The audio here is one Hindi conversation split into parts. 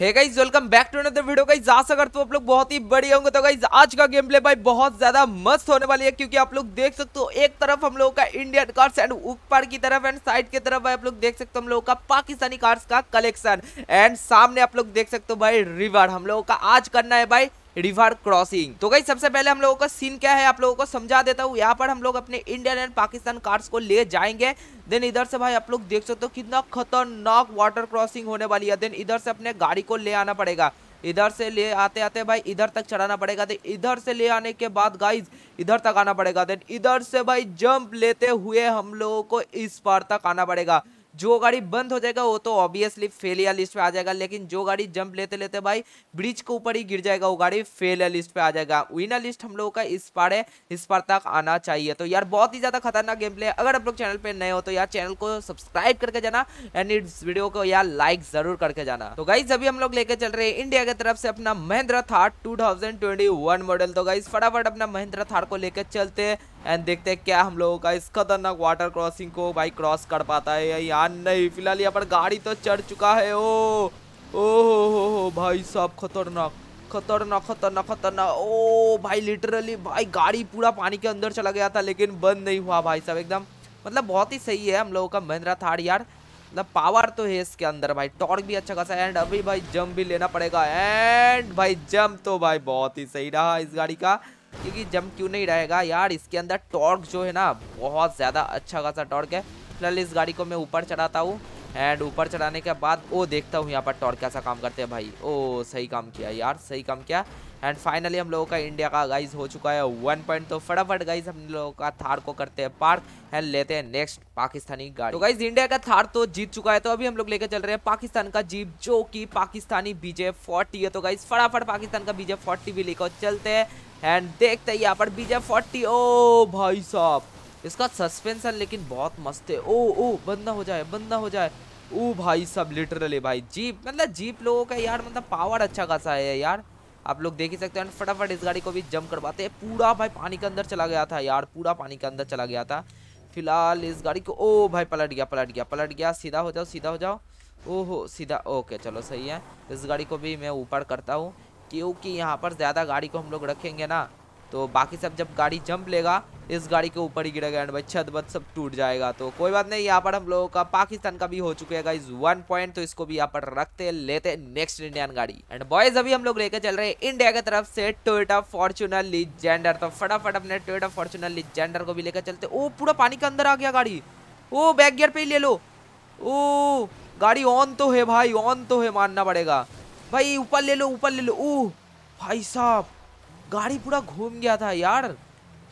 है guys welcome back to another video guys आशा करते तो आप लोग बहुत ही बढ़िया होंगे तो गाइज आज का गेम प्ले भाई बहुत ज्यादा मस्त होने वाली है क्योंकि आप लोग देख सकते हो एक तरफ हम लोगों का इंडियन कार्स एंड ऊपर की तरफ एंड साइड की तरफ भाई आप लोग देख सकते हो हम लोगों का पाकिस्तानी कार्स का कलेक्शन एंड सामने आप लोग देख सकते हो भाई रिवर हम लोगों का आज करना है भाई रिवर क्रॉसिंग तो गई सबसे पहले हम लोगों का सीन क्या है आप लोगों को समझा देता हूँ यहाँ पर हम लोग अपने इंडियन एंड पाकिस्तान कार्स को ले जाएंगे देन इधर से भाई आप लोग देख सकते हो कितना खतरनाक वाटर क्रॉसिंग होने वाली है देन इधर से अपने गाड़ी को ले आना पड़ेगा इधर से ले आते आते भाई इधर तक चढ़ाना पड़ेगा देन इधर से ले आने के बाद गाइज इधर तक आना पड़ेगा देन इधर से भाई जंप लेते हुए हम लोगों को इस पार तक आना पड़ेगा जो गाड़ी बंद हो जाएगा वो तो ऑब्वियसली फेलियर लिस्ट पे आ जाएगा लेकिन जो गाड़ी जंप लेते लेते भाई ब्रिज के ऊपर ही गिर जाएगा वो गाड़ी फेलियर लिस्ट पे आ जाएगा विनर लिस्ट हम लोगों का इस पार है इस पार तक आना चाहिए तो यार बहुत ही ज़्यादा खतरनाक गेम प्ले है अगर आप लोग चैनल पर नए हो तो यार चैनल को सब्सक्राइब करके जाना एंड इस वीडियो को यार लाइक जरूर करके जाना तो गाइज अभी हम लोग लेके चल रहे हैं इंडिया की तरफ से अपना महिंद्रा थार टू मॉडल तो गाइज फटाफट अपना महिंद्रा थार को लेकर चलते हैं एंड देखते हैं क्या हम लोगों का इस खतरनाक वाटर क्रॉसिंग को भाई क्रॉस कर पाता है यार नहीं फिलहाल यहाँ पर गाड़ी तो चढ़ चुका है ओ ओ हो हो हो भाई साहब खतरनाक खतरनाक खतरनाक खतरनाक ओ भाई लिटरली भाई गाड़ी पूरा पानी के अंदर चला गया था लेकिन बंद नहीं हुआ भाई साहब एकदम मतलब बहुत ही सही है हम लोगों का महिंद्रा थार यार मतलब पावर तो है इसके अंदर भाई टॉर्क भी अच्छा खासा एंड अभी भाई जंप भी लेना पड़ेगा एंड भाई जंप तो भाई बहुत ही सही रहा इस गाड़ी का क्योंकि जम क्यों नहीं रहेगा यार इसके अंदर टॉर्क जो है ना बहुत ज़्यादा अच्छा खासा टॉर्क है फिलहाल इस गाड़ी को मैं ऊपर चढ़ाता हूँ एंड ऊपर चढ़ाने के बाद वो देखता हूँ यहाँ पर टॉर्क कैसा काम करते हैं भाई ओ सही काम किया यार सही काम किया एंड फाइनली हम लोगों का इंडिया का गाइज हो चुका है वन पॉइंट तो फटाफट गाइज हम लोगों का थार को करते हैं पार्क एंड लेते हैं नेक्स्ट पाकिस्तानी गाड़ी तो गाइज इंडिया का थार तो जीत चुका है तो अभी हम लोग लेकर चल रहे हैं पाकिस्तान का जीप जो कि पाकिस्तानी बीजे फोर्टी है तो गाइज फटाफट पाकिस्तान का बीजे फोर्टी भी लेकर चलते हैं एंड देखते हैं यहाँ पर बीजे फोर्टी ओ भाई साहब इसका सस्पेंसन लेकिन बहुत मस्त है ओ ओ बंदा हो जाए बंदा हो जाए ओ भाई साहब लिटरली भाई जीप मतलब जीप लोगों का यार मतलब पावर अच्छा खासा है यार आप लोग देख ही सकते हैं फटाफट इस गाड़ी को भी जम करवाते हैं पूरा भाई पानी के अंदर चला गया था यार पूरा पानी के अंदर चला गया था फिलहाल इस गाड़ी को ओ भाई पलट गया पलट गया पलट गया सीधा हो जाओ सीधा हो जाओ ओहो सीधा ओके चलो सही है इस गाड़ी को भी मैं ऊपर करता हूँ क्योंकि यहाँ पर ज़्यादा गाड़ी को हम लोग रखेंगे ना तो बाकी सब जब गाड़ी जंप लेगा इस गाड़ी के ऊपर ही गिरेगा एंड भाई छत बत सब टूट जाएगा तो कोई बात नहीं यहाँ पर हम लोगों का पाकिस्तान का भी हो चुकेगा इस वन पॉइंट तो इसको भी यहाँ पर रखते लेते नेक्स्ट इंडियन गाड़ी एंड बॉयज अभी हम लोग लेकर चल रहे हैं इंडिया की तरफ से टोयटा फॉर्चुनर लीजेंडर तो फटाफट अपने टोयटा फॉर्चुनर लीजेंडर को भी लेकर चलते ओ पूरा पानी के अंदर आ गया गाड़ी ओ बैक गियर पे ही ले लो ओ गाड़ी ऑन तो है भाई ऑन तो है मानना पड़ेगा भाई ऊपर ले लो ऊपर ले लो ओह भाई साहब गाड़ी पूरा घूम गया था यार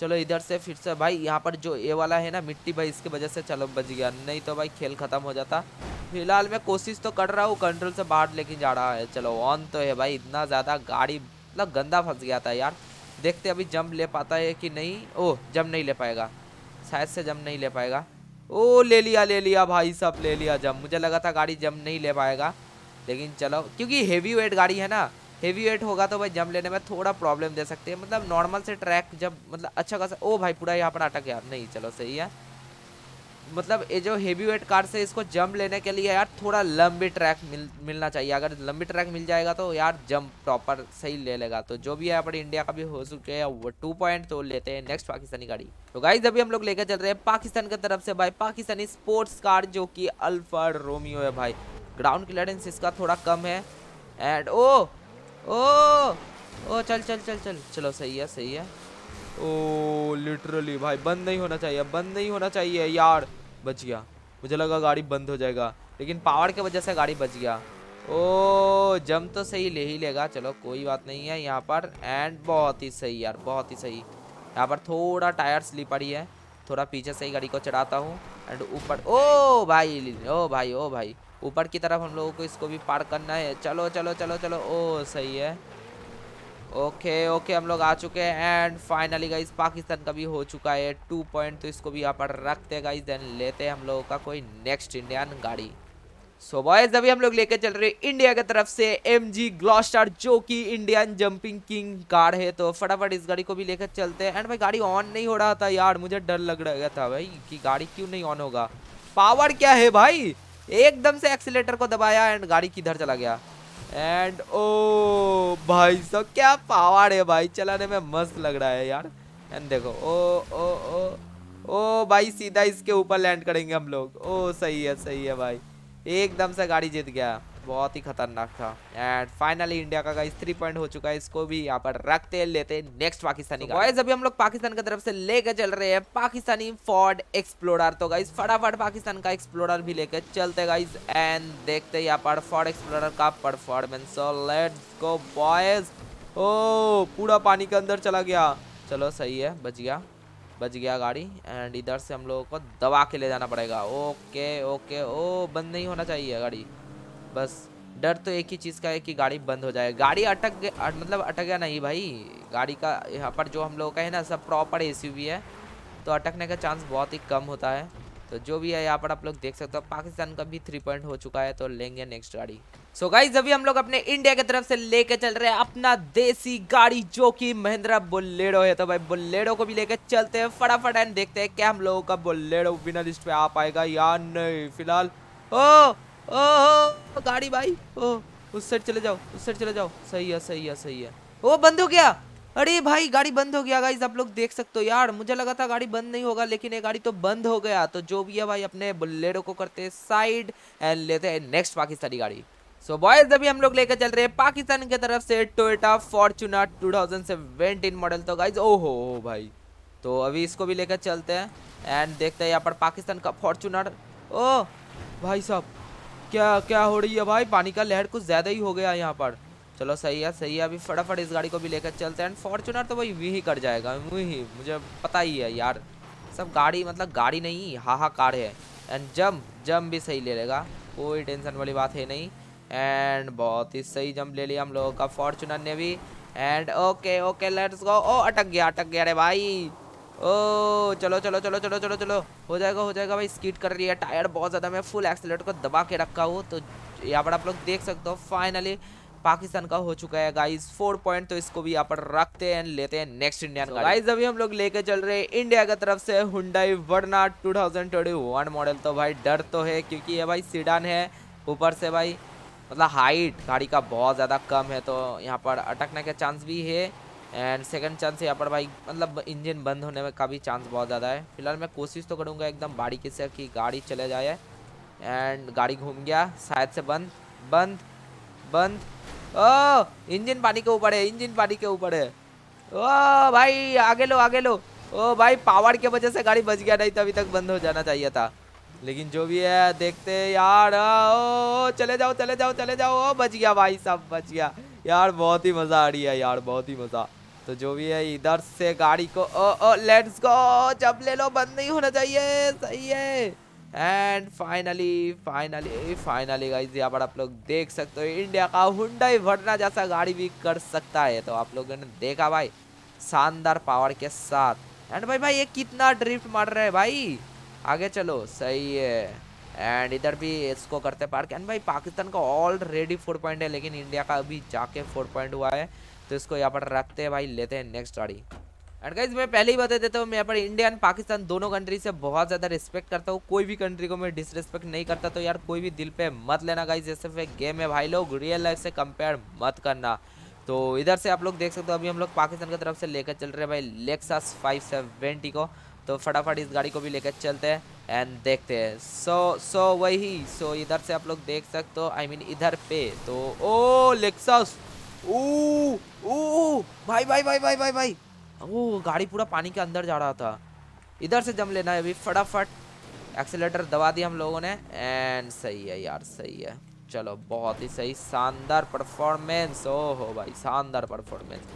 चलो इधर से फिर से भाई यहाँ पर जो ये वाला है ना मिट्टी भाई इसकी वजह से चलो बच गया नहीं तो भाई खेल ख़त्म हो जाता फिलहाल मैं कोशिश तो कर रहा हूँ कंट्रोल से बाहर लेके जा रहा है चलो ऑन तो है भाई इतना ज़्यादा गाड़ी मतलब गंदा फंस गया था यार देखते अभी जम ले पाता है कि नहीं ओ जम नहीं ले पाएगा शायद से जम नहीं ले पाएगा ओ ले लिया ले लिया भाई सब ले लिया जम मुझे लगा था गाड़ी जम नहीं ले पाएगा लेकिन चलो क्योंकि हेवी वेट गाड़ी है ना हेवी वेट होगा तो भाई जम लेने में थोड़ा प्रॉब्लम दे सकते हैं मतलब नॉर्मल से ट्रैक जब मतलब अच्छा खासा ओ भाई पूरा यहाँ पर अटक गया नहीं चलो सही है मतलब ये जो हेवी वेट कार से इसको जंप लेने के लिए यार थोड़ा लंबी ट्रैक मिल मिलना चाहिए अगर लंबी ट्रैक मिल जाएगा तो यार जंप प्रॉपर सही ले लेगा तो जो भी है यहाँ पर इंडिया का भी हो चुके हैं वो टू पॉइंट तो लेते हैं नेक्स्ट पाकिस्तानी गाड़ी तो जब अभी हम लोग लेकर चल रहे हैं पाकिस्तान की तरफ से भाई पाकिस्तानी स्पोर्ट्स कार जो कि अल्फा रोमियो है भाई ग्राउंड क्लियरेंस इसका थोड़ा कम है एंड ओ ओ ओ चल चल चल चल चलो सही है सही है ओ लिटरली भाई बंद नहीं होना चाहिए बंद नहीं होना चाहिए यार बच गया मुझे लगा गाड़ी बंद हो जाएगा लेकिन पावर की वजह से गाड़ी बच गया ओ जम तो सही ले ही लेगा चलो कोई बात नहीं है यहाँ पर एंड बहुत ही सही यार बहुत ही सही यहाँ पर थोड़ा टायर स्लिप पड़ी है थोड़ा पीछे से ही गाड़ी को चढ़ाता हूँ एंड ऊपर ओ भाई ओ भाई ओ भाई ऊपर की तरफ हम लोगों को इसको भी पार करना है चलो चलो चलो चलो ओ सही है ओके ओके हम लोग आ चुके हैं एंड फाइनली गाइज पाकिस्तान का भी हो चुका है टू पॉइंट तो इसको भी यहाँ पर रखते गाइज देन लेते हैं हम लोगों का कोई नेक्स्ट इंडियन गाड़ी सो बॉयज अभी हम लोग लेके चल रहे इंडिया की तरफ से एम जी ग्लॉस्टार जो कि इंडियन जंपिंग किंग कार है तो फटाफट इस गाड़ी को भी लेकर चलते हैं एंड भाई गाड़ी ऑन नहीं हो रहा था यार मुझे डर लग रहा था भाई कि गाड़ी क्यों नहीं ऑन होगा पावर क्या है भाई एकदम से एक्सीटर को दबाया एंड गाड़ी किधर चला गया एंड ओ भाई सब क्या पावर है भाई चलाने में मस्त लग रहा है यार एंड देखो ओ ओ ओ ओ भाई सीधा इसके ऊपर लैंड करेंगे हम लोग ओ सही है सही है भाई एकदम से गाड़ी जीत गया बहुत ही खतरनाक था एंड फाइनली इंडिया का गाइस थ्री पॉइंट हो चुका है इसको भी यहाँ पर रखते लेते नेक्स्ट पाकिस्तानी गाइस तो so अभी हम लोग पाकिस्तान की तरफ से लेकर चल रहे हैं पाकिस्तानी फॉर्ड एक्सप्लोरर तो गाइस फटाफट पाकिस्तान का एक्सप्लोरर भी लेकर चलते गाइस एंड देखते यहाँ पर फॉर्ड एक्सप्लोरर का performance so let's go boys ओ पूरा पानी के अंदर चला गया चलो सही है बच गया बच गया गाड़ी एंड इधर से हम लोगों को दबा के ले जाना पड़ेगा ओके ओके ओ बंद नहीं होना चाहिए गाड़ी बस डर तो एक ही चीज़ का है कि गाड़ी बंद हो जाए गाड़ी अटक गया मतलब अटक गया नहीं भाई गाड़ी का यहाँ पर जो हम लोग का है ना सब प्रॉपर ए है तो अटकने का चांस बहुत ही कम होता है तो जो भी है यहाँ पर आप लोग देख सकते हो पाकिस्तान का भी थ्री पॉइंट हो चुका है तो लेंगे नेक्स्ट गाड़ी सो so गाइज अभी हम लोग अपने इंडिया की तरफ से लेके चल रहे हैं अपना देसी गाड़ी जो कि महिंद्रा बुलेडो है तो भाई बुलेडो को भी लेके चलते हैं फटाफट एंड देखते हैं क्या हम लोगों का बुलेडो बिना लिस्ट पे आ पाएगा या नहीं फिलहाल ओ ओ गाड़ी भाई ओ उस साइड चले जाओ उस साइड चले जाओ सही है सही है सही है ओ बंद हो गया अरे भाई गाड़ी बंद हो गया गाइज आप लोग देख सकते हो यार मुझे लगा था गाड़ी बंद नहीं होगा लेकिन ये गाड़ी तो बंद हो गया तो जो भी है भाई अपने बुलेरो को करते हैं साइड एंड लेते हैं नेक्स्ट पाकिस्तानी गाड़ी सो so बॉयज अभी हम लोग लेकर चल रहे हैं पाकिस्तान की तरफ से टोयोटा फॉर्चुनर 2017 मॉडल तो गाइज ओ हो भाई तो अभी इसको भी लेकर चलते हैं एंड देखते हैं यहाँ पर पाकिस्तान का फॉर्चुनर ओ भाई साहब क्या क्या हो रही है भाई पानी का लहर कुछ ज़्यादा ही हो गया यहाँ पर चलो सही है सही है अभी फटाफट इस गाड़ी को भी लेकर चलते हैं एंड फॉर्चुनर तो भाई वी ही कर जाएगा वी ही मुझे पता ही है यार सब गाड़ी मतलब गाड़ी नहीं हाहाकार है एंड जम जम भी सही ले लेगा कोई टेंशन वाली बात है नहीं एंड बहुत ही सही जम्प ले लिया हम लोगों का फॉर्चुनर ने भी and okay okay let's go ओ अटक गया अटक गया अरे भाई ओ चलो चलो चलो चलो चलो चलो हो जाएगा हो जाएगा भाई स्कीट कर रही है टायर बहुत ज़्यादा मैं फुल एक्सीट को दबा के रखा हूँ तो यहाँ पर आप लोग देख सकते हो फाइनली पाकिस्तान का हो चुका है गाइस फोर पॉइंट तो इसको भी यहाँ पर रखते हैं लेते हैं नेक्स्ट इंडियन so, गाइस अभी हम लोग लेके चल रहे हैं इंडिया की तरफ से हुडाई वर्ना टू मॉडल तो भाई डर तो है क्योंकि ये भाई सीडान है ऊपर से भाई मतलब हाइट गाड़ी का बहुत ज़्यादा कम है तो यहाँ पर अटकने के चांस भी है एंड सेकंड चांस यहाँ पर भाई मतलब इंजन बंद होने में का भी चांस बहुत ज़्यादा है फिलहाल मैं कोशिश तो करूँगा एकदम बारीकी से कि गाड़ी चले जाए एंड गाड़ी घूम गया शायद से बंद बंद बंद ओ इंजन पानी के ऊपर है इंजन पानी के ऊपर है ओ भाई आगे लो आगे लो ओ भाई पावर के वजह से गाड़ी बच गया नहीं तो अभी तक बंद हो जाना चाहिए था लेकिन जो भी है देखते यार ओ चले जाओ चले जाओ चले जाओ ओ बच गया भाई सब बच गया यार बहुत ही मज़ा आ रही है यार बहुत ही मज़ा तो जो भी है इधर से गाड़ी को ओ ओ लेट्स गो जब ले लो बंद नहीं होना चाहिए सही है and finally finally finally guys यहाँ पर आप लोग देख सकते हो इंडिया का हुंडई भरना जैसा गाड़ी भी कर सकता है तो आप लोगों ने देखा भाई शानदार पावर के साथ एंड भाई भाई ये कितना ड्रिफ्ट मार रहे हैं भाई आगे चलो सही है एंड इधर भी इसको करते पार्क एंड भाई पाकिस्तान का ऑलरेडी फोर पॉइंट है लेकिन इंडिया का अभी जाके फोर पॉइंट हुआ है तो इसको यहाँ पर रखते हैं भाई लेते हैं नेक्स्ट गाड़ी एंड गाइज मैं पहले ही बता देता हूँ मैं यहाँ पर इंडिया एंड पाकिस्तान दोनों कंट्री से बहुत ज़्यादा रिस्पेक्ट करता हूँ कोई भी कंट्री को मैं डिसरिस्पेक्ट नहीं करता तो यार कोई भी दिल पे मत लेना गाइज जैसे फिर गेम है भाई लोग रियल लाइफ से कंपेयर मत करना तो इधर से आप लोग देख सकते हो अभी हम लोग पाकिस्तान की तरफ से लेकर चल रहे हैं भाई लेक्सास फाइव सेवेंटी को तो फटाफट इस गाड़ी को भी लेकर चलते हैं एंड देखते हैं सो सो वही सो इधर से आप लोग देख सकते हो आई मीन इधर पे तो ओ लेक्सास ओ ओ भाई भाई भाई भाई भाई भाई ओ गाड़ी पूरा पानी के अंदर जा रहा था इधर से जम लेना है अभी फटाफट एक्सेलेटर दबा दिया हम लोगों ने एंड सही है यार सही है चलो बहुत ही सही शानदार परफॉर्मेंस ओ हो भाई शानदार परफॉर्मेंस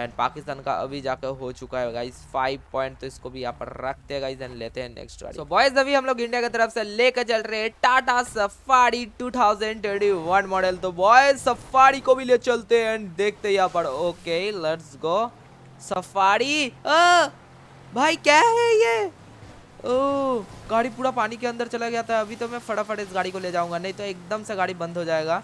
एंड पाकिस्तान का अभी जाकर हो चुका है गाइज फाइव पॉइंट तो इसको भी यहाँ पर रखते हैं गाइज एंड लेते हैं नेक्स्ट गाड़ी सो बॉयज अभी हम लोग इंडिया की तरफ से लेकर चल रहे हैं टाटा सफारी 2021 मॉडल तो बॉयज सफारी को भी ले चलते हैं एंड देखते हैं यहाँ पर ओके लेट्स गो सफारी भाई क्या है ये ओ गाड़ी पूरा पानी के अंदर चला गया था अभी तो मैं फटाफट इस गाड़ी को ले जाऊंगा नहीं तो एकदम से गाड़ी बंद हो जाएगा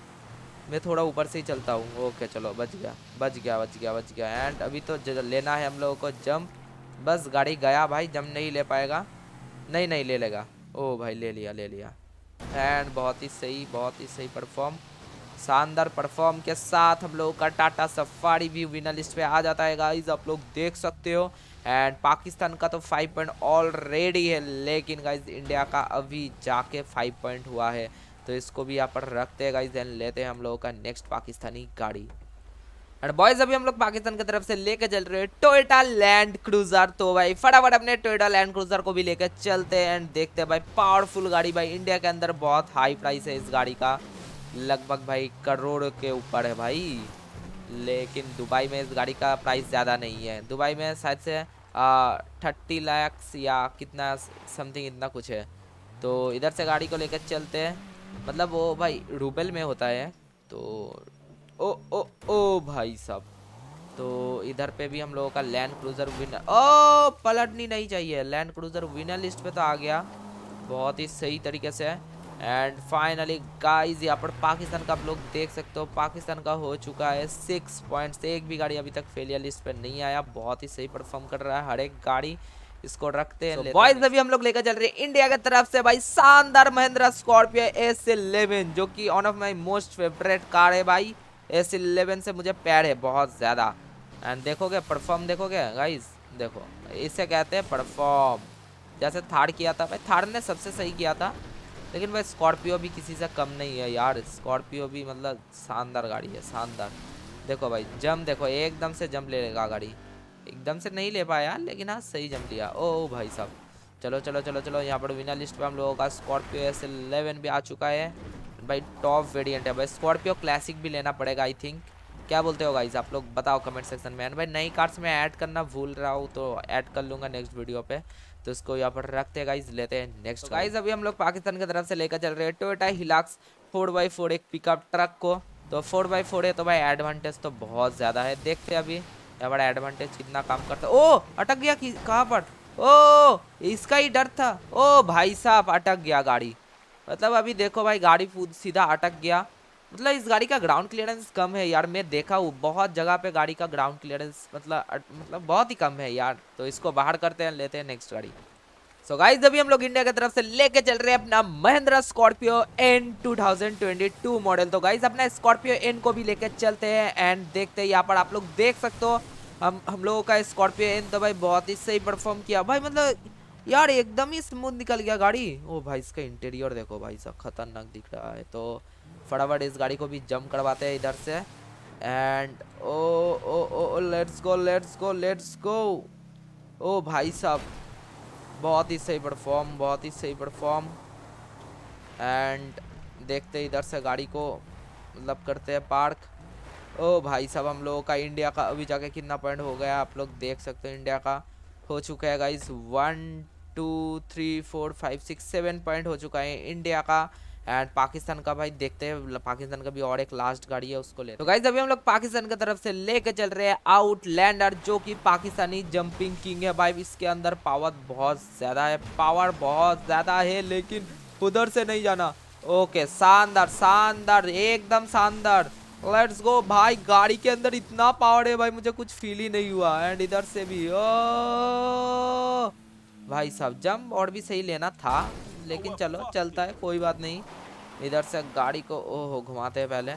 मैं थोड़ा ऊपर से ही चलता हूँ ओके चलो बच गया बच गया बच गया बच गया एंड अभी तो लेना है हम लोगों को जंप बस गाड़ी गया भाई जंप नहीं ले पाएगा नहीं नहीं ले लेगा ओ भाई ले लिया ले लिया एंड बहुत ही सही बहुत ही सही परफॉर्म शानदार परफॉर्म के साथ हम लोगों का टाटा सफारी भी विनर लिस्ट पे आ जाता है गाइज आप लोग देख सकते हो एंड पाकिस्तान का तो फाइव पॉइंट ऑलरेडी है लेकिन गाइज इंडिया का अभी जाके फाइव पॉइंट हुआ है तो इसको भी यहाँ पर रखते हैं गाइज देन लेते हैं हम लोगों का नेक्स्ट पाकिस्तानी गाड़ी एंड बॉयज अभी हम लोग पाकिस्तान की तरफ से लेके चल रहे हैं टोयोटा लैंड क्रूजर तो भाई फटाफट अपने टोयोटा लैंड क्रूजर को भी लेके चलते हैं एंड देखते हैं भाई पावरफुल गाड़ी भाई इंडिया के अंदर बहुत हाई प्राइस है इस गाड़ी का लगभग भाई करोड़ के ऊपर है भाई लेकिन दुबई में इस गाड़ी का प्राइस ज़्यादा नहीं है दुबई में शायद से थर्टी लैक्स या कितना समथिंग इतना कुछ है तो इधर से गाड़ी को लेकर चलते हैं मतलब वो भाई रूबेल में होता है तो ओ ओ ओ भाई साहब तो इधर पे भी हम लोगों का लैंड क्रूजर विनर ओ पलटनी नहीं चाहिए लैंड क्रूजर विनर लिस्ट पे तो आ गया बहुत ही सही तरीके से एंड फाइनली गाइस यहाँ पर पाकिस्तान का आप लोग देख सकते हो पाकिस्तान का हो चुका है सिक्स पॉइंट्स एक भी गाड़ी अभी तक फेलियर लिस्ट पर नहीं आया बहुत ही सही परफॉर्म कर रहा है हर एक गाड़ी इसको रखते हैं बॉयज अभी हम लोग लेकर चल रहे हैं इंडिया की तरफ से भाई शानदार महिंद्रा स्कॉर्पियो एस इलेवन जो कि one of my most favourite car है भाई एस इलेवन से मुझे प्यार है बहुत ज़्यादा एंड देखोगे परफॉर्म देखोगे गाइज देखो इसे कहते हैं परफॉर्म जैसे थार किया था भाई थार ने सबसे सही किया था लेकिन भाई स्कॉर्पियो भी किसी से कम नहीं है यार स्कॉर्पियो भी मतलब शानदार गाड़ी है शानदार देखो भाई जम देखो एकदम से जम ले लेगा गाड़ी एकदम से नहीं ले पाया लेकिन हाँ सही जम लिया ओ भाई साहब चलो चलो चलो चलो यहाँ पर विनर लिस्ट पर हम लोगों का स्कॉर्पियो एस एलेवन भी आ चुका है भाई टॉप वेरिएंट है भाई स्कॉर्पियो क्लासिक भी लेना पड़ेगा आई थिंक क्या बोलते हो गाइज आप लोग बताओ कमेंट सेक्शन में एंड भाई नई कार्ड्स में ऐड करना भूल रहा हूँ तो ऐड कर लूँगा नेक्स्ट वीडियो पे तो इसको यहाँ पर रखते हैं गाइज लेते हैं नेक्स्ट गाइज तो अभी हम लोग पाकिस्तान की तरफ से लेकर चल रहे हैं Toyota Hilux four by four एक पिकअप ट्रक को तो फोर बाई फोर है तो भाई एडवांटेज तो बहुत ज़्यादा है देखते हैं अभी यार बड़ा एडवांटेज कितना काम करता ओ अटक गया कहाँ पर ओ इसका ही डर था ओ भाई साहब अटक गया गाड़ी मतलब अभी देखो भाई गाड़ी सीधा अटक गया मतलब इस गाड़ी का ग्राउंड क्लियरेंस कम है यार मैं देखा हूँ बहुत जगह पे गाड़ी का ग्राउंड क्लियरेंस मतलब मतलब बहुत ही कम है यार तो इसको बाहर करते हैं लेते हैं नेक्स्ट गाड़ी सो गाइस अभी हम लोग इंडिया की तरफ से लेके चल रहे हैं अपना महिंद्रा स्कॉर्पियो एन 2022 मॉडल तो गाइस अपना स्कॉर्पियो एन को भी लेके चलते हैं एंड देखते हैं यहाँ पर आप लोग देख सकते हो हम हम लोगों का स्कॉर्पियो एन तो भाई बहुत ही सही परफॉर्म किया भाई मतलब यार एकदम ही स्मूथ निकल गया गाड़ी ओ भाई इसका इंटीरियर देखो भाई सब खतरनाक दिख रहा है तो फटाफट इस गाड़ी को भी जम करवाते हैं इधर से एंड ओ ओ ओ let's go let's go let's go ओ भाई साहब बहुत ही सही परफॉर्म बहुत ही सही परफॉर्म एंड देखते इधर से गाड़ी को मतलब करते हैं पार्क ओ भाई साहब हम लोगों का इंडिया का अभी जाके कितना पॉइंट हो गया आप लोग देख सकते हो इंडिया का हो चुका है guys one two three four five six seven point हो चुका है इंडिया का एंड पाकिस्तान का भाई देखते हैं पाकिस्तान का भी और एक लास्ट गाड़ी है उसको ले तो गाइज अभी हम लोग पाकिस्तान की तरफ से लेके चल रहे हैं आउट लैंडर जो कि पाकिस्तानी जंपिंग किंग है भाई इसके अंदर पावर बहुत ज़्यादा है पावर बहुत ज़्यादा है लेकिन उधर से नहीं जाना ओके शानदार शानदार एकदम शानदार लेट्स गो भाई गाड़ी के अंदर इतना पावर है भाई मुझे कुछ फील ही नहीं हुआ एंड इधर से भी ओ भाई साहब जंप और भी सही लेना था लेकिन चलो चलता है कोई बात नहीं इधर से गाड़ी को ओहो घुमाते हैं पहले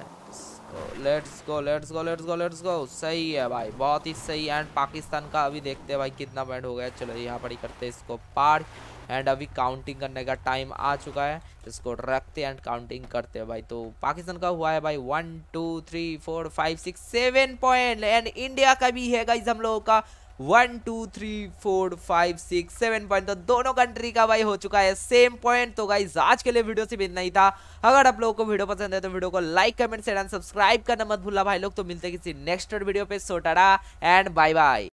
let's go let's go let's go let's go सही है भाई बहुत ही सही एंड पाकिस्तान का अभी देखते हैं भाई कितना पॉइंट हो गया चलो यहाँ पर ही करते हैं इसको पार एंड अभी काउंटिंग करने का टाइम आ चुका है इसको रखते एंड काउंटिंग करते हैं भाई तो पाकिस्तान का हुआ है भाई one two three four five six seven point and India का भी है गाइज हम लोगों का one two three four five six seven point तो दोनों कंट्री का भाई हो चुका है सेम पॉइंट तो गाइज आज के लिए वीडियो सिर्फ इतना ही था अगर आप लोगों को वीडियो पसंद है तो वीडियो को like comment share and subscribe करना मत भूलना भाई लोग तो मिलते किसी नेक्स्ट वीडियो पे सोटारा एंड बाय बाय